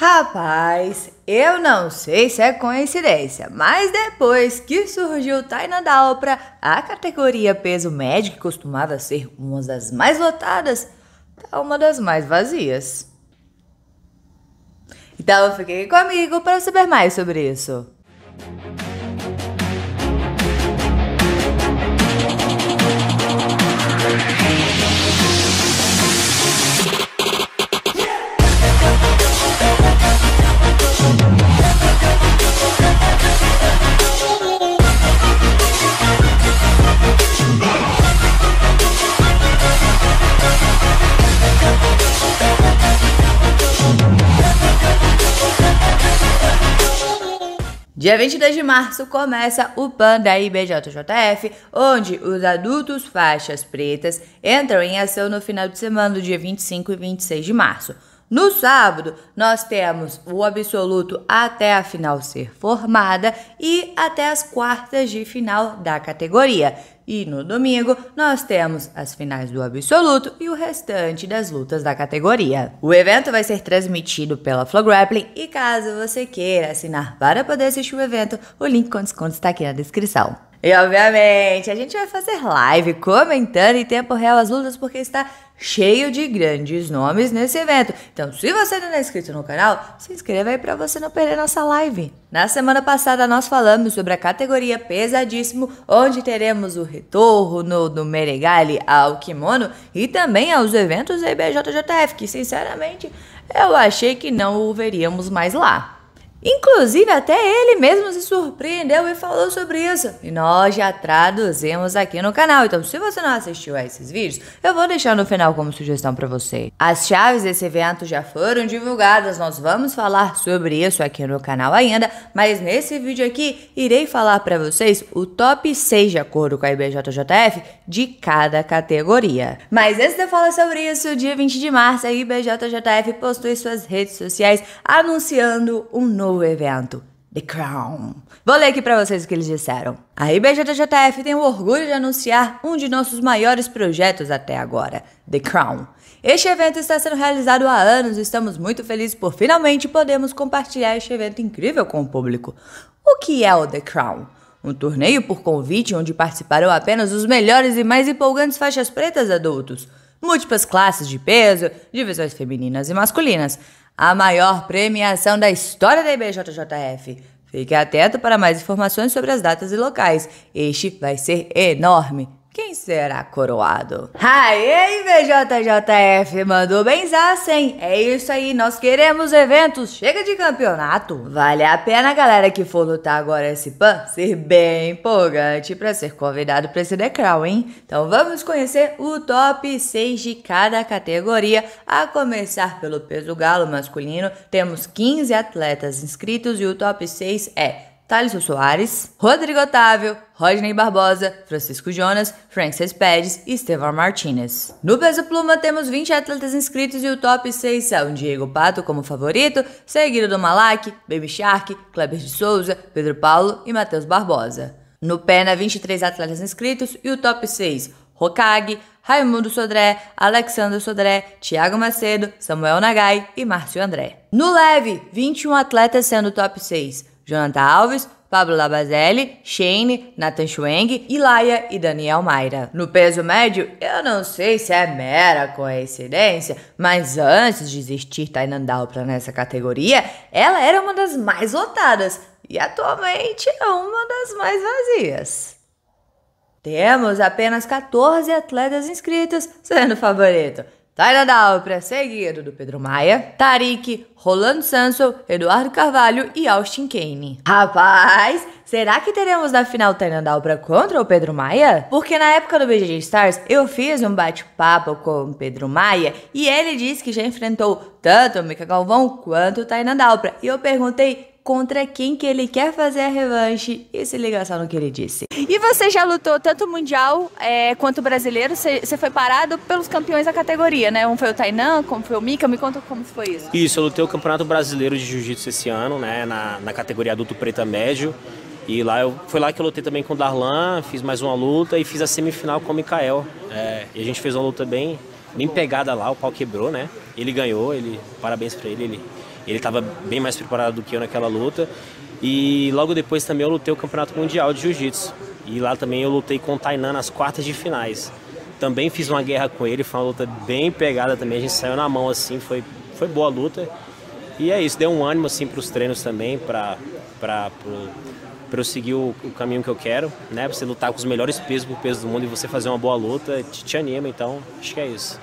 Rapaz, eu não sei se é coincidência, mas depois que surgiu Taina da Alpra, a categoria peso médio que costumava ser uma das mais lotadas, tá uma das mais vazias. Então fique comigo para saber mais sobre isso. Dia 22 de março começa o PAN da IBJJF, onde os adultos faixas pretas entram em ação no final de semana do dia 25 e 26 de março. No sábado, nós temos o absoluto até a final ser formada e até as quartas de final da categoria. E no domingo, nós temos as finais do absoluto e o restante das lutas da categoria. O evento vai ser transmitido pela Flow Grappling e caso você queira assinar para poder assistir o evento, o link com desconto está aqui na descrição. E obviamente, a gente vai fazer live comentando em tempo real as lutas porque está cheio de grandes nomes nesse evento. Então, se você não é inscrito no canal, se inscreva aí para você não perder nossa live. Na semana passada nós falamos sobre a categoria pesadíssimo, onde teremos o retorno do Meregali ao kimono e também aos eventos da IBJJF, que sinceramente eu achei que não o veríamos mais lá. Inclusive, até ele mesmo se surpreendeu e falou sobre isso. E nós já traduzimos aqui no canal. Então, se você não assistiu a esses vídeos, eu vou deixar no final como sugestão para você. As chaves desse evento já foram divulgadas, nós vamos falar sobre isso aqui no canal ainda, mas nesse vídeo aqui irei falar para vocês o top 6 de acordo com a IBJJF de cada categoria. Mas antes de eu falar sobre isso, dia 20 de março a IBJJF postou em suas redes sociais anunciando um novo o evento. The Crown. Vou ler aqui para vocês o que eles disseram. A IBJJF tem o orgulho de anunciar um de nossos maiores projetos até agora, The Crown. Este evento está sendo realizado há anos e estamos muito felizes por finalmente podermos compartilhar este evento incrível com o público. O que é o The Crown? Um torneio por convite onde participaram apenas os melhores e mais empolgantes faixas pretas adultos múltiplas classes de peso, divisões femininas e masculinas, a maior premiação da história da IBJJF. Fique atento para mais informações sobre as datas e locais. Este vai ser enorme quem será coroado? Aê, VJJF mandou benzassem. É isso aí, nós queremos eventos, chega de campeonato. Vale a pena, galera, que for lutar agora esse pan, ser bem empolgante para ser convidado para esse decral, hein? Então vamos conhecer o top 6 de cada categoria, a começar pelo peso galo masculino. Temos 15 atletas inscritos e o top 6 é Thales Soares, Rodrigo Otávio, Rodney Barbosa, Francisco Jonas, Francis Pérez e Estevam Martinez. No peso pluma temos 20 atletas inscritos e o top 6 são Diego Pato como favorito, seguido do Malak, Baby Shark, Kleber de Souza, Pedro Paulo e Matheus Barbosa. No Pena, 23 atletas inscritos e o top 6, Hokage, Raimundo Sodré, Alexandre Sodré, Thiago Macedo, Samuel Nagai e Márcio André. No leve, 21 atletas sendo top 6. Jonathan Alves, Pablo Labazelli, Shane, Nathan Schwenk, Ilaia e Daniel Mayra. No peso médio, eu não sei se é mera coincidência, mas antes de existir Tainan Dalpra nessa categoria, ela era uma das mais lotadas e atualmente é uma das mais vazias. Temos apenas 14 atletas inscritas, sendo favorito Tainadal, pré-seguido do Pedro Maia, Tariq, Rolando Sanso, Eduardo Carvalho e Austin Kane. Rapaz, será que teremos na final Tainadal para contra o Pedro Maia? Porque na época do BGG Stars eu fiz um bate-papo com o Pedro Maia e ele disse que já enfrentou tanto o Mika Galvão quanto o Tainadal. E eu perguntei contra quem que ele quer fazer a revanche e se liga só no que ele disse. E você já lutou tanto mundial é, quanto brasileiro? Você foi parado pelos campeões da categoria, né? Um foi o Tainan, como foi o Mika. Me conta como foi isso. Isso, eu lutei o Campeonato Brasileiro de Jiu-Jitsu esse ano, né? Na, na categoria adulto preta médio. E lá eu, foi lá que eu lutei também com o Darlan, fiz mais uma luta e fiz a semifinal com o Mikael. É, e a gente fez uma luta bem, bem pegada lá, o pau quebrou, né? Ele ganhou, ele parabéns para ele, ele ele estava bem mais preparado do que eu naquela luta. E logo depois também eu lutei o Campeonato Mundial de Jiu-Jitsu. E lá também eu lutei com o Tainan nas quartas de finais. Também fiz uma guerra com ele, foi uma luta bem pegada também. A gente saiu na mão assim, foi, foi boa a luta. E é isso, deu um ânimo assim para os treinos também, para para eu seguir o, o, caminho que eu quero, né? Pra você lutar com os melhores pesos pro peso do mundo e você fazer uma boa luta, te, te anima, então acho que é isso.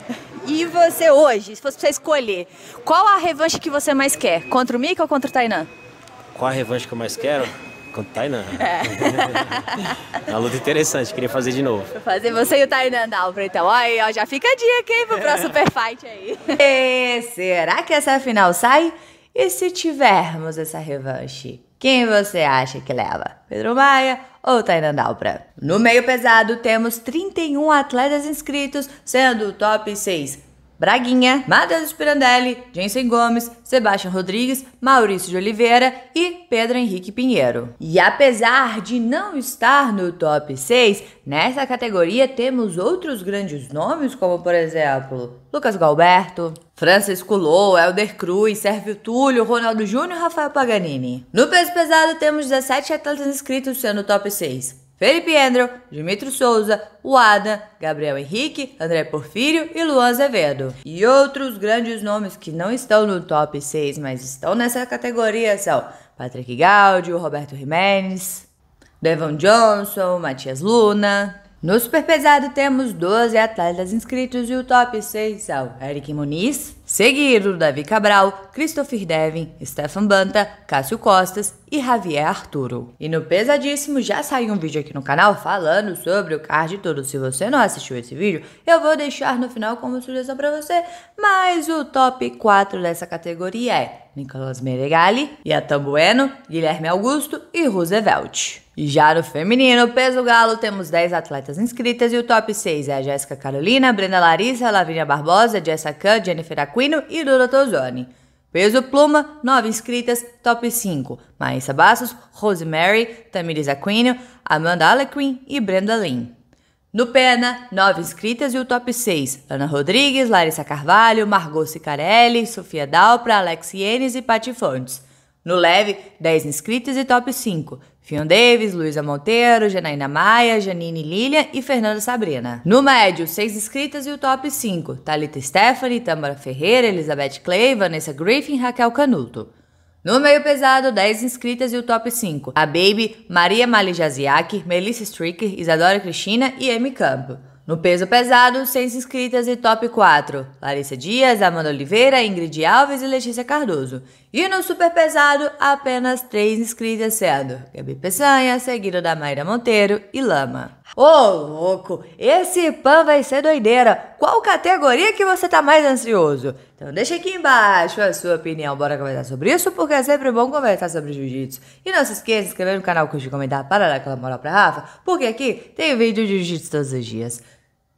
E você hoje, se fosse pra você escolher, qual a revanche que você mais quer? Contra o Mika ou contra o Tainan? Qual a revanche que eu mais quero? Contra o Tainan. É. é uma luta interessante, queria fazer de novo. Vou fazer você e o Tainan Dalva, então. Aí, ó, já fica a dica, hein, pro próximo super fight aí. E será que essa final sai? E se tivermos essa revanche? Quem você acha que leva? Pedro Maia ou Tainan Dalpra? No meio pesado, temos 31 atletas inscritos, sendo o top 6 Braguinha, Matheus Pirandelli, Jensen Gomes, Sebastião Rodrigues, Maurício de Oliveira e Pedro Henrique Pinheiro. E apesar de não estar no top 6, nessa categoria temos outros grandes nomes, como por exemplo Lucas Galberto, Francis Coulou, Helder Cruz, Sérgio Túlio, Ronaldo Júnior e Rafael Paganini. No peso pesado, temos 17 atletas inscritos, sendo top 6. Felipe Endro, Dimitro Souza, Wada, Gabriel Henrique, André Porfírio e Luan Azevedo. E outros grandes nomes que não estão no top 6, mas estão nessa categoria são Patrick Gaudio, Roberto Jiménez, Devon Johnson, Matias Luna. No super pesado temos 12 atletas inscritos e o top 6 são Eric Muniz, seguido Davi Cabral, Christopher Devin, Stefan Banta, Cássio Costas e Javier Arturo. E no pesadíssimo já saiu um vídeo aqui no canal falando sobre o card todo. Se você não assistiu esse vídeo, eu vou deixar no final como sugestão para você, mas o top 4 dessa categoria é Nicolas Meregali, Yatan Bueno, Guilherme Augusto e Roosevelt. E já no feminino, peso galo, temos 10 atletas inscritas e o top 6 é a Jéssica Carolina, Brenda Larissa, Lavínia Barbosa, Jessica Jennifer Aquino e Dora Tozoni. Peso pluma, 9 inscritas, top 5, Maísa Bastos, Rosemary, Tamires Aquino, Amanda Alequim e Brenda Lynn. No Pena, nove inscritas e o top 6. Ana Rodrigues, Larissa Carvalho, Margot Sicarelli, Sofia Dalpra, Alex Yenes e Paty Fontes. No Leve, 10 inscritas e top 5. Fion Davis, Luísa Monteiro, Janaína Maia, Janine Lilia e Fernanda Sabrina. No médio, 6 inscritas e o top 5. Talita Stephanie, Tamara Ferreira, Elizabeth Clay, Vanessa Griffin e Raquel Canuto. No meio pesado, 10 inscritas e o top 5. A Baby, Maria Malijaziak, Melissa Stricker, Isadora Cristina e Amy Campo. No peso pesado, 6 inscritas e top 4. Larissa Dias, Amanda Oliveira, Ingrid Alves e Letícia Cardoso. E no super pesado, apenas 3 inscritas sendo Gabi Peçanha, seguida da Mayra Monteiro e Lama. Ô, louco, esse pan vai ser doideira. Qual categoria que você tá mais ansioso? Então deixa aqui embaixo a sua opinião. Bora conversar sobre isso, porque é sempre bom conversar sobre jiu-jitsu. E não se esqueça de se inscrever no canal, curtir, comentar, para dar aquela moral pra Rafa, porque aqui tem vídeo de jiu-jitsu todos os dias.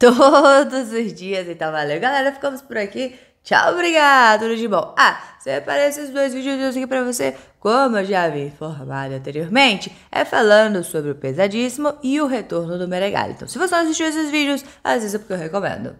Todos os dias, então valeu. Galera, ficamos por aqui. Tchau, obrigado, tudo de bom. Ah, separei esses dois vídeos aqui pra você como eu já havia informado anteriormente, é falando sobre o pesadíssimo e o retorno do Meregali. Então, se você não assistiu esses vídeos, assista porque eu recomendo.